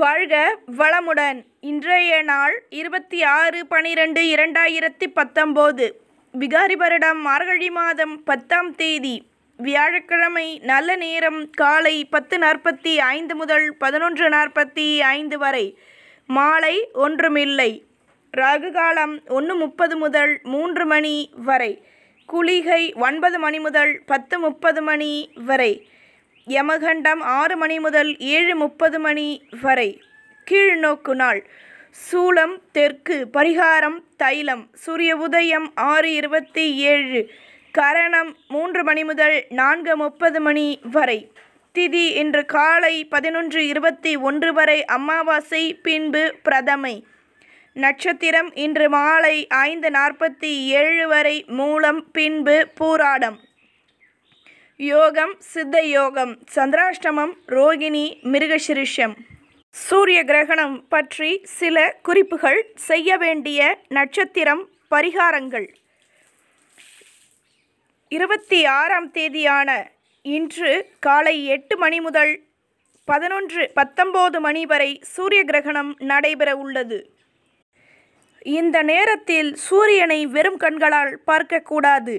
வாழ்க வளமுடன் இன்றைய நாள் இருபத்தி ஆறு பனிரெண்டு இரண்டாயிரத்தி பத்தொம்போது விகாரி வருடம் மார்கழி மாதம் பத்தாம் தேதி வியாழக்கிழமை நல்ல நேரம் காலை பத்து நாற்பத்தி ஐந்து முதல் பதினொன்று நாற்பத்தி ஐந்து வரை மாலை ஒன்றுமில்லை ராகு காலம் ஒன்று முப்பது முதல் மூன்று மணி வரை குளிகை ஒன்பது மணி முதல் பத்து முப்பது மணி வரை யமகண்டம் ஆறு மணி முதல் ஏழு முப்பது மணி வரை கீழ்நோக்கு நாள் சூளம் தெற்கு பரிகாரம் தைலம் சூரிய உதயம் ஆறு இருபத்தி ஏழு கரணம் மூன்று மணி முதல் நான்கு முப்பது மணி வரை திதி இன்று காலை பதினொன்று இருபத்தி ஒன்று வரை அமாவாசை பின்பு பிரதமை நட்சத்திரம் இன்று மாலை ஐந்து நாற்பத்தி ஏழு வரை மூலம் பின்பு பூராடம் யோகம் சித்த யோகம் சந்திராஷ்டமம் ரோகிணி மிருகசிருஷம் சூரிய கிரகணம் பற்றி சில குறிப்புகள் செய்ய வேண்டிய நட்சத்திரம் பரிகாரங்கள் இருபத்தி ஆறாம் தேதியான இன்று காலை எட்டு மணி முதல் பதினொன்று பத்தொம்போது மணி வரை சூரிய கிரகணம் நடைபெற உள்ளது இந்த நேரத்தில் சூரியனை வெறும் கண்களால் பார்க்கக்கூடாது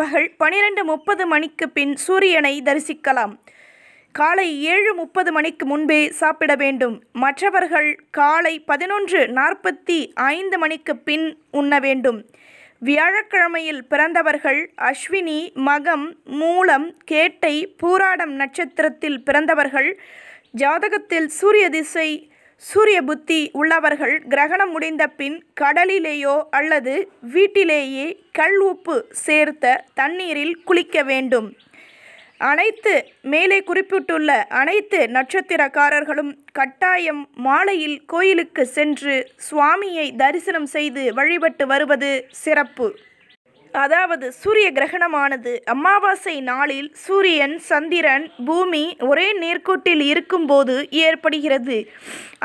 பகல் பனிரெண்டு முப்பது மணிக்கு பின் சூரியனை தரிசிக்கலாம் காலை ஏழு முப்பது மணிக்கு முன்பே சாப்பிட வேண்டும் மற்றவர்கள் காலை பதினொன்று நாற்பத்தி ஐந்து மணிக்கு பின் உண்ண வேண்டும் வியாழக்கிழமையில் பிறந்தவர்கள் அஸ்வினி மகம் மூலம் கேட்டை பூராடம் நட்சத்திரத்தில் பிறந்தவர்கள் ஜாதகத்தில் சூரிய திசை சூரிய புத்தி உள்ளவர்கள் கிரகணம் முடிந்த பின் கடலிலேயோ அல்லது வீட்டிலேயே கல் உப்பு சேர்த்த தண்ணீரில் குளிக்க வேண்டும் அனைத்து மேலே குறிப்பிட்டுள்ள அனைத்து நட்சத்திரக்காரர்களும் கட்டாயம் மாலையில் கோயிலுக்கு சென்று சுவாமியை தரிசனம் செய்து வழிபட்டு வருவது சிறப்பு அதாவது சூரிய கிரகணமானது அமாவாசை நாளில் சூரியன் சந்திரன் பூமி ஒரே நேர்கோட்டில் இருக்கும்போது ஏற்படுகிறது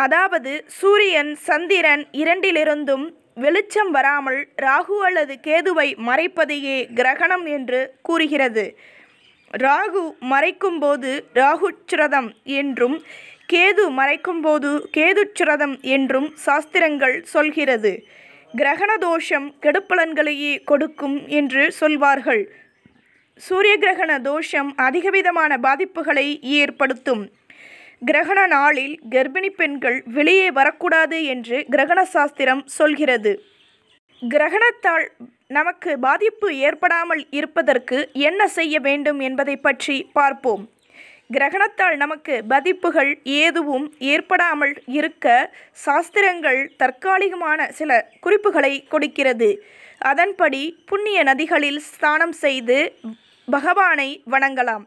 அதாவது சூரியன் சந்திரன் இரண்டிலிருந்தும் வெளிச்சம் வராமல் ராகு அல்லது கேதுவை மறைப்பதையே கிரகணம் என்று கூறுகிறது ராகு மறைக்கும்போது ராகுச்சிரதம் என்றும் கேது மறைக்கும்போது கேதுச்சுரதம் என்றும் சாஸ்திரங்கள் சொல்கிறது கிரகண தோஷம் கெடுப்பலன்களையே கொடுக்கும் என்று சொல்வார்கள் சூரிய கிரகண தோஷம் அதிகவிதமான பாதிப்புகளை ஏற்படுத்தும் கிரகண நாளில் கர்ப்பிணி பெண்கள் வெளியே வரக்கூடாது என்று கிரகண சாஸ்திரம் சொல்கிறது கிரகணத்தால் நமக்கு பாதிப்பு ஏற்படாமல் இருப்பதற்கு என்ன செய்ய வேண்டும் என்பதை பற்றி பார்ப்போம் கிரகணத்தால் நமக்கு பதிப்புகள் ஏதுவும் ஏற்படாமல் இருக்க சாஸ்திரங்கள் தற்காலிகமான சில குறிப்புகளை கொடுக்கிறது அதன்படி புண்ணிய நதிகளில் ஸ்தானம் செய்து பகவானை வணங்கலாம்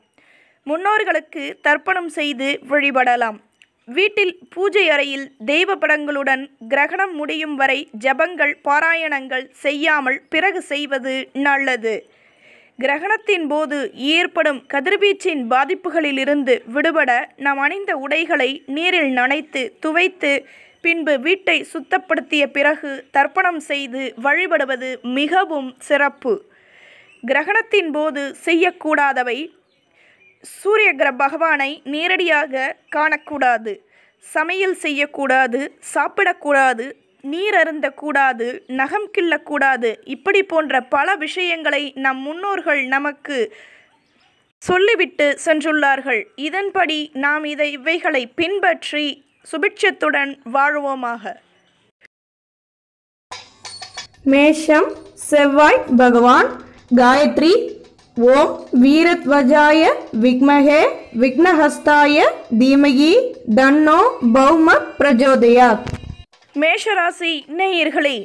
முன்னோர்களுக்கு தர்ப்பணம் செய்து வழிபடலாம் வீட்டில் பூஜை அறையில் தெய்வ படங்களுடன் கிரகணம் முடியும் வரை ஜபங்கள் பாராயணங்கள் செய்யாமல் பிறகு செய்வது நல்லது கிரகணத்தின் போது ஏற்படும் கதிர்வீச்சின் பாதிப்புகளிலிருந்து விடுபட நாம் அணிந்த உடைகளை நீரில் நனைத்து துவைத்து பின்பு வீட்டை சுத்தப்படுத்திய பிறகு தர்ப்பணம் செய்து வழிபடுவது மிகவும் சிறப்பு கிரகணத்தின் போது செய்யக்கூடாதவை சூரிய கிர பகவானை நேரடியாக காணக்கூடாது சமையல் செய்யக்கூடாது சாப்பிடக்கூடாது நீர் அருந்தக்கூடாது நகம் கிள்ளக்கூடாது இப்படி போன்ற பல விஷயங்களை நம் முன்னோர்கள் நமக்கு சொல்லிவிட்டு சென்றுள்ளார்கள் இதன்படி நாம் இதை இவைகளை பின்பற்றி சுபிட்சத்துடன் வாழ்வோமாக மேஷம் செவ்வாய் பகவான் காயத்ரி ஓம் வீரத்வஜாய விக்மகே விக்னஹஸ்தாய தீமகி தன்னோ பௌம பிரஜோதயா மேஷராசி நேயர்களே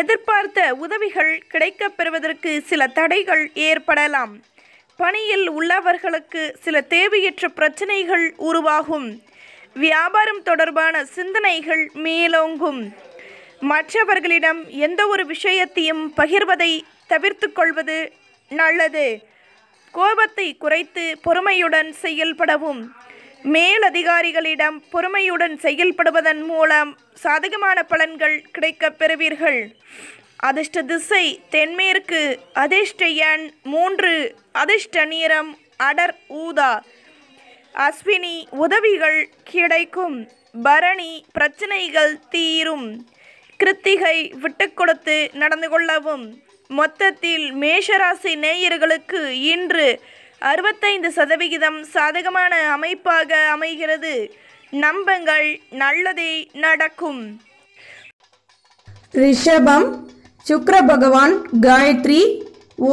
எதிர்பார்த்த உதவிகள் கிடைக்கப் பெறுவதற்கு சில தடைகள் ஏற்படலாம் பணியில் உள்ளவர்களுக்கு சில தேவையற்ற பிரச்சனைகள் உருவாகும் வியாபாரம் தொடர்பான சிந்தனைகள் மேலோங்கும் மற்றவர்களிடம் எந்த ஒரு விஷயத்தையும் பகிர்வதை தவிர்த்து கொள்வது நல்லது கோபத்தை குறைத்து பொறுமையுடன் செயல்படவும் மேலதிகாரிகளிடம் பொறுமையுடன் செயல்படுவதன் மூலம் சாதகமான பலன்கள் கிடைக்கப் பெறுவீர்கள் அதிர்ஷ்ட திசை தென்மேற்கு அதிர்ஷ்ட எண் மூன்று அதிர்ஷ்ட நீரம் அடர் ஊதா அஸ்வினி உதவிகள் கிடைக்கும் பரணி பிரச்சனைகள் தீரும் கிருத்திகை விட்டு கொடுத்து நடந்து கொள்ளவும் மொத்தத்தில் மேஷராசி நேயர்களுக்கு இன்று அறுபத்தைந்து சதவிகிதம் சாதகமான அமைப்பாக அமைகிறது நம்பங்கள் நல்லதே நடக்கும் ரிஷபம் சுக்ர பகவான் காயத்ரி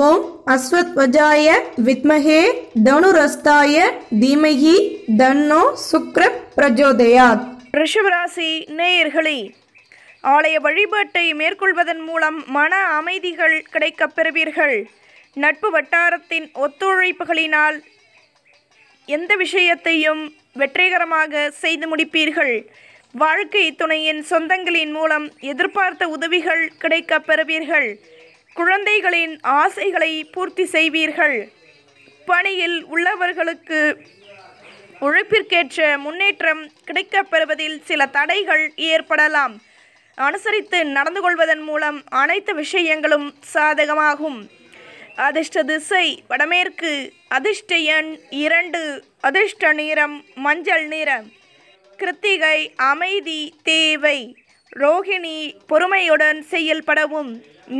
ஓம் அஸ்வத்வஜாய வித்மகே தனுரஸ்தாய தீமகி தன்னோ சுக்ர பிரஜோதயாத் ரிஷபராசி நேயர்களே ஆலய வழிபாட்டை மேற்கொள்வதன் மூலம் மன அமைதிகள் கிடைக்கப் பெறுவீர்கள் நட்பு வட்டாரத்தின் ஒத்துழைப்புகளினால் எந்த விஷயத்தையும் வெற்றிகரமாக செய்து முடிப்பீர்கள் வாழ்க்கை துணையின் சொந்தங்களின் மூலம் எதிர்பார்த்த உதவிகள் கிடைக்க பெறுவீர்கள் குழந்தைகளின் ஆசைகளை பூர்த்தி செய்வீர்கள் பணியில் உள்ளவர்களுக்கு உழைப்பிற்கேற்ற முன்னேற்றம் கிடைக்கப் பெறுவதில் சில தடைகள் ஏற்படலாம் அனுசரித்து நடந்து கொள்வதன் மூலம் அனைத்து விஷயங்களும் சாதகமாகும் அதிர்ஷ்ட திசை வடமேற்கு அதிர்ஷ்ட எண் இரண்டு அதிர்ஷ்ட நிறம் மஞ்சள் நிறம் கிருத்திகை அமைதி தேவை ரோகிணி பொறுமையுடன் செயல்படவும்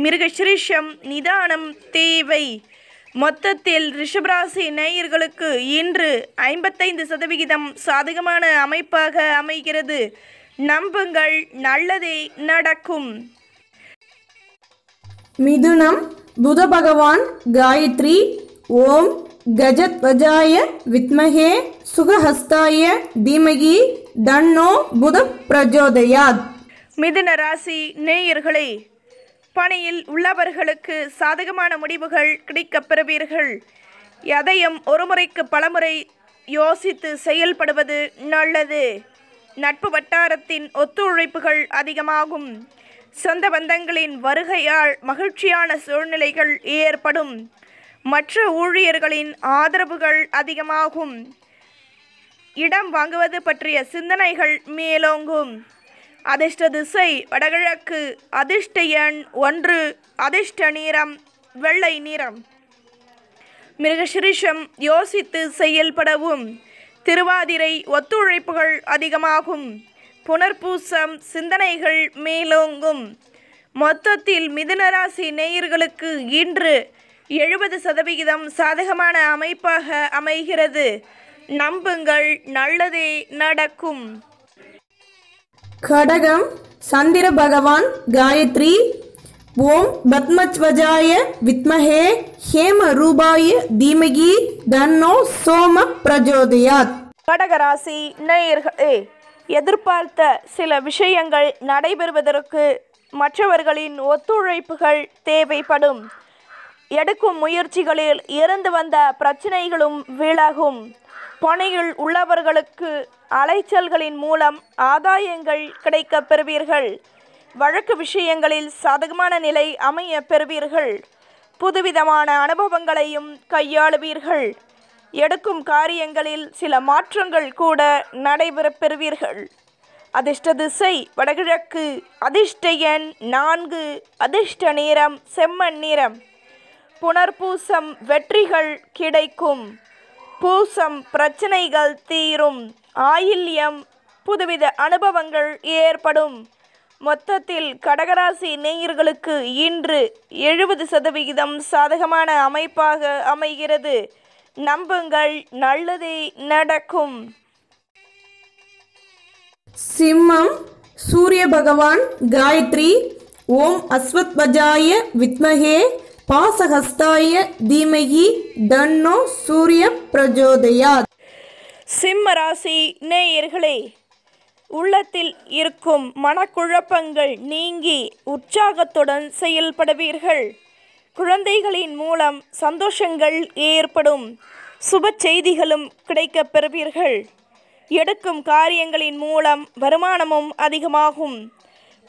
மிருகசிரீஷம் நிதானம் தேவை மொத்தத்தில் ரிஷபராசி நேயர்களுக்கு இன்று ஐம்பத்தைந்து சதவிகிதம் சாதகமான அமைப்பாக அமைகிறது நம்புங்கள் நல்லதே நடக்கும் மிதுனம் புத பகவான் காயத்ரி ஓம் கஜத்வஜாய வித்மகே சுகஹஸ்தாய தீமகி தன்னோ புத பிரஜோதயாத் மிதுன ராசி நேயர்களே பணியில் உள்ளவர்களுக்கு சாதகமான முடிவுகள் கிடைக்கப் பெறுவீர்கள் எதையும் ஒருமுறைக்கு பலமுறை யோசித்து செயல்படுவது நல்லது நட்பு வட்டாரத்தின் ஒத்துழைப்புகள் அதிகமாகும் சொந்த பந்தங்களின் வருகையால் மகிழ்ச்சியான சூழ்நிலைகள் ஏற்படும் மற்ற ஊழியர்களின் ஆதரவுகள் அதிகமாகும் இடம் வாங்குவது பற்றிய சிந்தனைகள் மேலோங்கும் அதிர்ஷ்ட திசை வடகிழக்கு அதிர்ஷ்ட எண் ஒன்று அதிர்ஷ்ட நீரம் வெள்ளை நிறம் மிருகசிரிஷம் யோசித்து செயல்படவும் திருவாதிரை ஒத்துழைப்புகள் அதிகமாகும் புனர்பூசம் சிந்தனைகள் மேலோங்கும் மொத்தத்தில் மிதுனராசி நேயர்களுக்கு இன்று எழுபது சதவிகிதம் சாதகமான அமைப்பாக அமைகிறது நம்புங்கள் நல்லதே நடக்கும் கடகம் சந்திர பகவான் காயத்ரி ஓம் பத்மஜ்வஜாய வித்மஹே ஹேம ரூபாய தீமகி தன்னோ சோம பிரஜோதயாத் கடகராசி நேயர்களே எதிர்பார்த்த சில விஷயங்கள் நடைபெறுவதற்கு மற்றவர்களின் ஒத்துழைப்புகள் தேவைப்படும் எடுக்கும் முயற்சிகளில் இருந்து வந்த பிரச்சனைகளும் வீழாகும் பணியில் உள்ளவர்களுக்கு அலைச்சல்களின் மூலம் ஆதாயங்கள் கிடைக்கப் பெறுவீர்கள் வழக்கு விஷயங்களில் சாதகமான நிலை அமைய பெறுவீர்கள் புதுவிதமான அனுபவங்களையும் கையாளுவீர்கள் எடுக்கும் காரியங்களில் சில மாற்றங்கள் கூட நடைபெறப் பெறுவீர்கள் அதிர்ஷ்ட திசை வடகிழக்கு அதிர்ஷ்ட எண் நான்கு அதிர்ஷ்ட நேரம் செம்மண் நிறம் புனர்பூசம் வெற்றிகள் கிடைக்கும் பூசம் பிரச்சனைகள் தீரும் ஆயில்யம் புதுவித அனுபவங்கள் ஏற்படும் மொத்தத்தில் கடகராசி நேயர்களுக்கு இன்று எழுபது சதவிகிதம் சாதகமான அமைப்பாக அமைகிறது நம்புங்கள் நல்லதே நடக்கும் சிம்மம் சூரிய பகவான் காயத்ரி ஓம் அஸ்வத் பஜாய வித்மகே பாசஹஸ்தாய தீமகி தன்னோ சூரிய பிரஜோதயா சிம்ம ராசி நேயர்களே உள்ளத்தில் இருக்கும் மனக்குழப்பங்கள் நீங்கி உற்சாகத்துடன் செயல்படுவீர்கள் குழந்தைகளின் மூலம் சந்தோஷங்கள் ஏற்படும் சுப செய்திகளும் கிடைக்கப் பெறுவீர்கள் எடுக்கும் காரியங்களின் மூலம் வருமானமும் அதிகமாகும்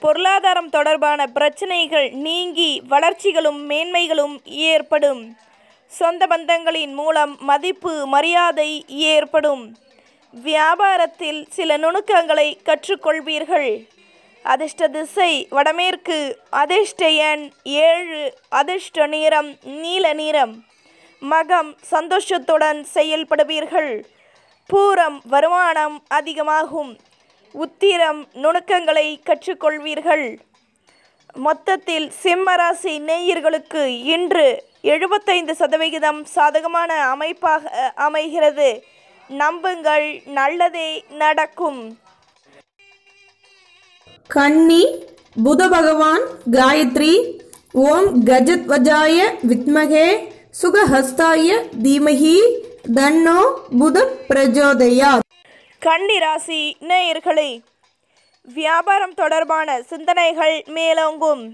பொருளாதாரம் தொடர்பான பிரச்சனைகள் நீங்கி வளர்ச்சிகளும் மேன்மைகளும் ஏற்படும் சொந்த பந்தங்களின் மூலம் மதிப்பு மரியாதை ஏற்படும் வியாபாரத்தில் சில நுணுக்கங்களை கற்றுக்கொள்வீர்கள் அதிர்ஷ்ட திசை வடமேற்கு அதிர்ஷ்ட எண் ஏழு அதிர்ஷ்ட நிறம் நீல நிறம் மகம் சந்தோஷத்துடன் செயல்படுவீர்கள் பூரம் வருமானம் அதிகமாகும் உத்திரம் நுணுக்கங்களை கற்றுக்கொள்வீர்கள் மொத்தத்தில் சிம்மராசி நேயர்களுக்கு இன்று எழுபத்தைந்து சதவிகிதம் சாதகமான அமைப்பாக அமைகிறது நம்புங்கள் நல்லதே நடக்கும் கன்னி புத பகவான் காயத்ரி ஓம் கஜத்வஜாய வித்மகே சுகஹஸ்தாய தீமகி தன்னோ புத பிரஜோதயா கன்னி ராசி நேயர்களே வியாபாரம் தொடர்பான சிந்தனைகள் மேலோங்கும்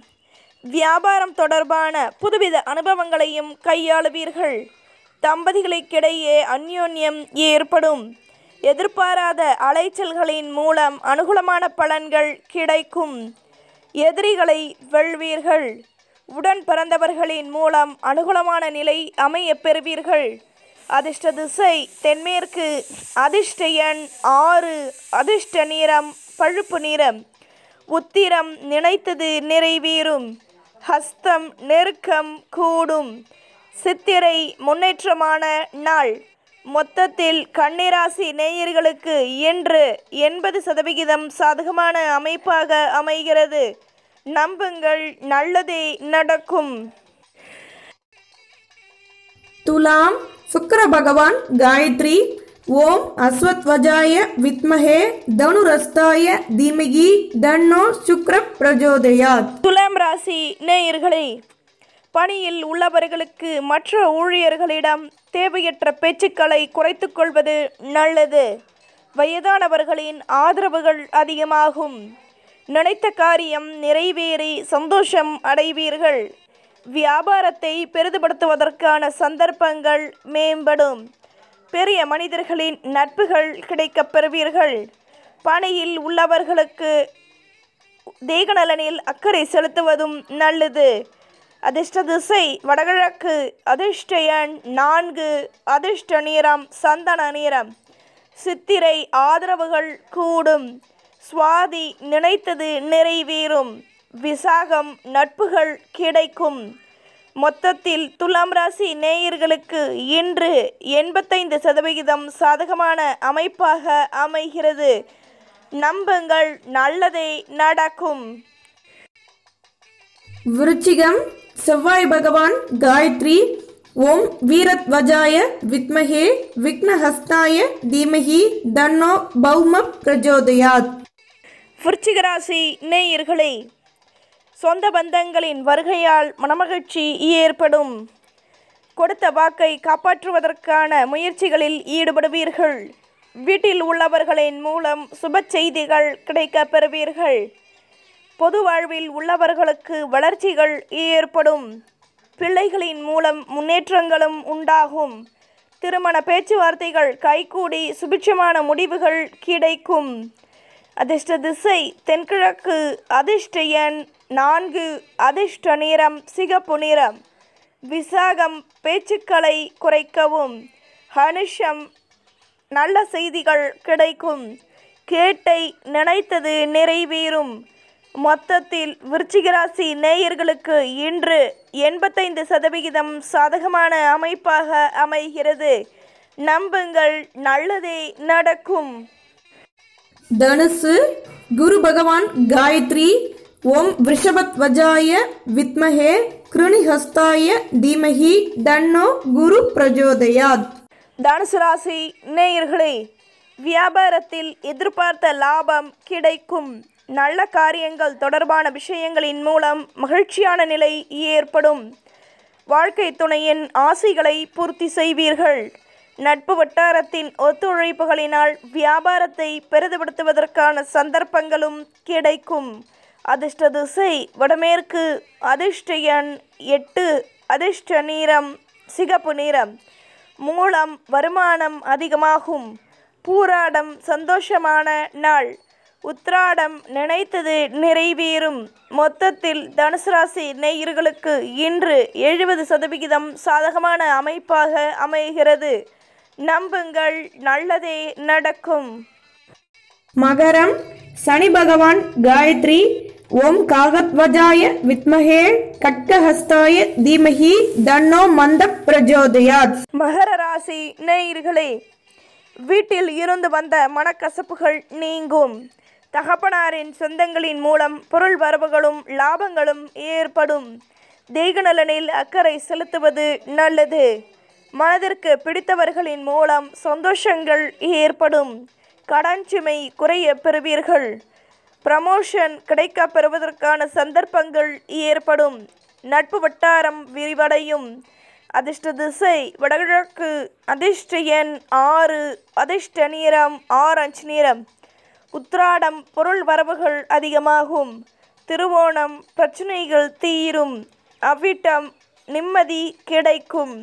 வியாபாரம் தொடர்பான புதுவித அனுபவங்களையும் கையாளுவீர்கள் தம்பதிகளுக்கிடையே அந்யோன்யம் ஏற்படும் எதிர்பாராத அலைச்சல்களின் மூலம் அனுகூலமான பலன்கள் கிடைக்கும் எதிரிகளை வெல்வீர்கள் உடன் பிறந்தவர்களின் மூலம் அனுகூலமான நிலை அமைய பெறுவீர்கள் அதிர்ஷ்ட திசை தென்மேற்கு அதிர்ஷ்ட எண் ஆறு அதிர்ஷ்ட நிறம் பழுப்பு நிறம் உத்திரம் நினைத்தது நிறைவேறும் ஹஸ்தம் நெருக்கம் கூடும் சித்திரை முன்னேற்றமான நாள் மொத்தத்தில் கண்ணிராசி நேயர்களுக்கு இன்று எண்பது சதவிகிதம் சாதகமான அமைப்பாக அமைகிறது நம்புங்கள் நல்லதே நடக்கும் துலாம் சுக்கர பகவான் காயத்ரி ஓம் அஸ்வத்வஜாய வித்மஹே தனுரஸ்தாய தீமகி தன்னோ சுக்ர பிரஜோதயா துலாம் ராசி நேயர்களே பணியில் உள்ளவர்களுக்கு மற்ற ஊழியர்களிடம் தேவையற்ற பேச்சுக்களை குறைத்து கொள்வது நல்லது வயதானவர்களின் ஆதரவுகள் அதிகமாகும் நினைத்த காரியம் நிறைவேறி சந்தோஷம் அடைவீர்கள் வியாபாரத்தை பெரிதுபடுத்துவதற்கான சந்தர்ப்பங்கள் மேம்படும் பெரிய மனிதர்களின் நட்புகள் கிடைக்கப் பெறுவீர்கள் பணியில் உள்ளவர்களுக்கு தேகநலனில் அக்கறை செலுத்துவதும் நல்லது அதிர்ஷ்ட திசை வடகிழக்கு அதிர்ஷ்ட எண் நான்கு அதிர்ஷ்ட நீரம் சந்தன நிறம் சித்திரை ஆதரவுகள் கூடும் சுவாதி நினைத்தது நிறைவேறும் விசாகம் நட்புகள் கிடைக்கும் மொத்தத்தில் துலாம் ராசி நேயர்களுக்கு இன்று எண்பத்தைந்து சதவிகிதம் சாதகமான அமைப்பாக அமைகிறது நம்புங்கள் நல்லதே நடக்கும் விருச்சிகம் செவ்வாய் பகவான் காயத்ரி ஓம் வீரத்வஜாய வித்மகே விக்னஹஸ்தாய தீமகி தன்னோ பௌம பிரஜோதயாத் விருச்சிகராசி நேயர்களே சொந்த பந்தங்களின் வருகையால் மனமகிழ்ச்சி ஏற்படும் கொடுத்த வாக்கை காப்பாற்றுவதற்கான முயற்சிகளில் ஈடுபடுவீர்கள் வீட்டில் உள்ளவர்களின் மூலம் சுப செய்திகள் கிடைக்கப் பெறுவீர்கள் பொது வாழ்வில் உள்ளவர்களுக்கு வளர்ச்சிகள் ஏற்படும் பிள்ளைகளின் மூலம் முன்னேற்றங்களும் உண்டாகும் திருமண பேச்சுவார்த்தைகள் கைகூடி சுபிட்சமான முடிவுகள் கிடைக்கும் அதிர்ஷ்ட திசை தென்கிழக்கு அதிர்ஷ்ட எண் நான்கு அதிர்ஷ்ட நிறம் சிகப்பு நிறம் விசாகம் பேச்சுக்களை குறைக்கவும் ஹனுஷம் நல்ல செய்திகள் கிடைக்கும் கேட்டை நினைத்தது நிறைவேறும் மொத்தத்தில் விருச்சிகராசி நேயர்களுக்கு இன்று எண்பத்தைந்து சதவிகிதம் சாதகமான அமைப்பாக அமைகிறது நம்புங்கள் நல்லதே நடக்கும் தனுசு குரு பகவான் காயத்ரி ஓம் ரிஷபத்வஜாய வித்மஹே கிருணிஹஸ்தாய தீமஹி தன்னோ குரு பிரஜோதயாத் தனுசு ராசி நேயர்களே வியாபாரத்தில் எதிர்பார்த்த லாபம் கிடைக்கும் நல்ல காரியங்கள் தொடர்பான விஷயங்களின் மூலம் மகிழ்ச்சியான நிலை ஏற்படும் வாழ்க்கை துணையின் ஆசைகளை பூர்த்தி செய்வீர்கள் நட்பு வட்டாரத்தின் ஒத்துழைப்புகளினால் வியாபாரத்தை பெரிதுபடுத்துவதற்கான சந்தர்ப்பங்களும் கிடைக்கும் அதிர்ஷ்ட திசை வடமேற்கு அதிர்ஷ்ட எண் எட்டு அதிர்ஷ்ட நீரம் சிகப்பு நிறம் மூலம் வருமானம் அதிகமாகும் பூராடம் சந்தோஷமான நாள் உத்ராடம் நினைத்தது நிறைவேறும் மொத்தத்தில் தனுசு ராசி நேயர்களுக்கு இன்று எழுபது சதவிகிதம் சாதகமான அமைப்பாக அமைகிறது நம்புங்கள் நல்லதே நடக்கும் மகரம் சனி பகவான் காயத்ரி ஓம் காகத்வஜாய வித்மகே கட்கஹஸ்தாய தீமஹி தன்னோ மந்த பிரஜோதயாத் மகர ராசி நேயர்களே வீட்டில் இருந்து வந்த மனக்கசப்புகள் நீங்கும் தகப்பனாரின் சொந்தங்களின் மூலம் பொருள் வரவுகளும் லாபங்களும் ஏற்படும் தெய்க நலனில் அக்கறை செலுத்துவது நல்லது மனதிற்கு பிடித்தவர்களின் மூலம் சந்தோஷங்கள் ஏற்படும் கடன் சுமை குறைய பெறுவீர்கள் ப்ரமோஷன் கிடைக்க பெறுவதற்கான சந்தர்ப்பங்கள் ஏற்படும் நட்பு வட்டாரம் விரிவடையும் அதிர்ஷ்ட திசை வடகிழக்கு அதிர்ஷ்ட எண் ஆறு அதிர்ஷ்ட ஆறு அஞ்சு நேரம் உத்ராடம் பொருள் வரவுகள் அதிகமாகும் திருவோணம் பிரச்சனைகள் தீரும் அவ்விட்டம் நிம்மதி கிடைக்கும்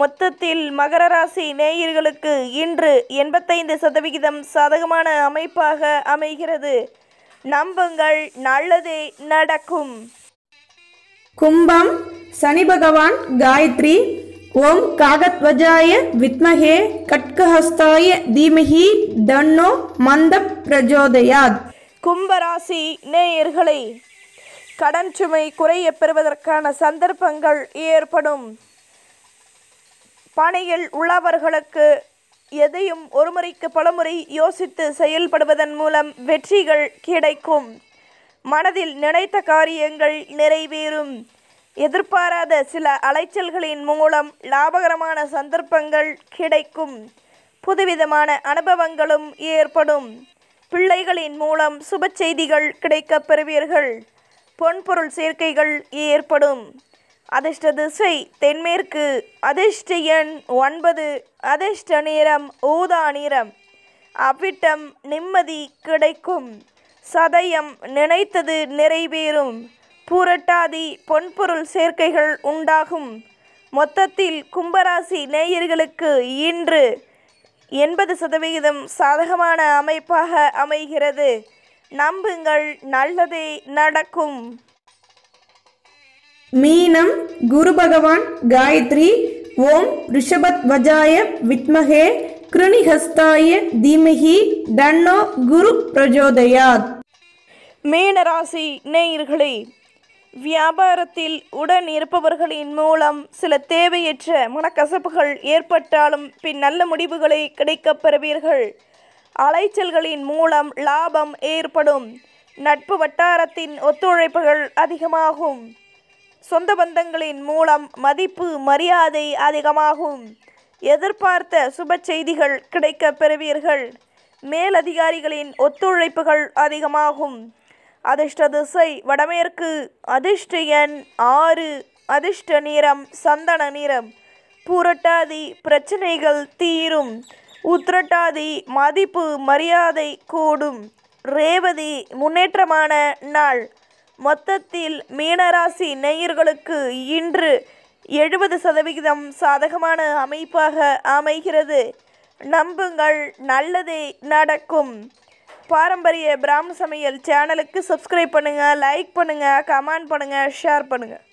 மொத்தத்தில் மகர ராசி நேயர்களுக்கு இன்று எண்பத்தைந்து சதவிகிதம் சாதகமான அமைப்பாக அமைகிறது நம்புங்கள் நல்லதே நடக்கும் கும்பம் சனி பகவான் காயத்ரி ஓம் காகத்வஜாய வித்மகே கட்கஹஸ்தாய தீமஹி தன்னோ மந்த பிரஜோதயாத் கும்பராசி நேயர்களை கடன் சுமை குறைய பெறுவதற்கான சந்தர்ப்பங்கள் ஏற்படும் பணியில் உள்ளவர்களுக்கு எதையும் ஒருமுறைக்கு பலமுறை யோசித்து செயல்படுவதன் மூலம் வெற்றிகள் கிடைக்கும் மனதில் நினைத்த காரியங்கள் நிறைவேறும் எதிர்பாராத சில அலைச்சல்களின் மூலம் லாபகரமான சந்தர்ப்பங்கள் கிடைக்கும் புதுவிதமான அனுபவங்களும் ஏற்படும் பிள்ளைகளின் மூலம் சுப செய்திகள் கிடைக்கப் பெறுவீர்கள் பொன்பொருள் சேர்க்கைகள் ஏற்படும் அதிர்ஷ்ட திசை தென்மேற்கு அதிர்ஷ்ட எண் ஒன்பது அதிர்ஷ்ட நிறம் ஊதா நிறம் அவ்விட்டம் நிம்மதி கிடைக்கும் சதயம் நினைத்தது நிறைவேறும் பூரட்டாதி பொன்பொருள் சேர்க்கைகள் உண்டாகும் மொத்தத்தில் கும்பராசி நேயர்களுக்கு இன்று எண்பது சதவிகிதம் சாதகமான அமைப்பாக அமைகிறது நம்புங்கள் நல்லதே நடக்கும் மீனம் குரு பகவான் காயத்ரி ஓம் ரிஷபத் வஜாய வித்மகே கிருணிஹஸ்தாய தீமகி தன்னோ குரு பிரஜோதயாத் மீனராசி நேயர்களே வியாபாரத்தில் உடன் இருப்பவர்களின் மூலம் சில தேவையற்ற மனக்கசப்புகள் ஏற்பட்டாலும் பின் நல்ல முடிவுகளை கிடைக்கப் பெறுவீர்கள் அலைச்சல்களின் மூலம் லாபம் ஏற்படும் நட்பு வட்டாரத்தின் ஒத்துழைப்புகள் அதிகமாகும் சொந்த பந்தங்களின் மூலம் மதிப்பு மரியாதை அதிகமாகும் எதிர்பார்த்த சுப செய்திகள் கிடைக்கப் பெறுவீர்கள் மேலதிகாரிகளின் ஒத்துழைப்புகள் அதிகமாகும் அதிர்ஷ்ட திசை வடமேற்கு அதிர்ஷ்ட எண் ஆறு அதிர்ஷ்ட நிறம் சந்தன நிறம் பூரட்டாதி பிரச்சனைகள் தீரும் உத்ரட்டாதி மதிப்பு மரியாதை கூடும் ரேவதி முன்னேற்றமான நாள் மொத்தத்தில் மீனராசி நேயர்களுக்கு இன்று எழுபது சதவிகிதம் சாதகமான அமைப்பாக அமைகிறது நம்புங்கள் நல்லதே நடக்கும் பாரம்பரிய பிராம சமையல் சேனலுக்கு சப்ஸ்கிரைப் பண்ணுங்கள் லைக் பண்ணுங்கள் கமெண்ட் பண்ணுங்கள் ஷேர் பண்ணுங்கள்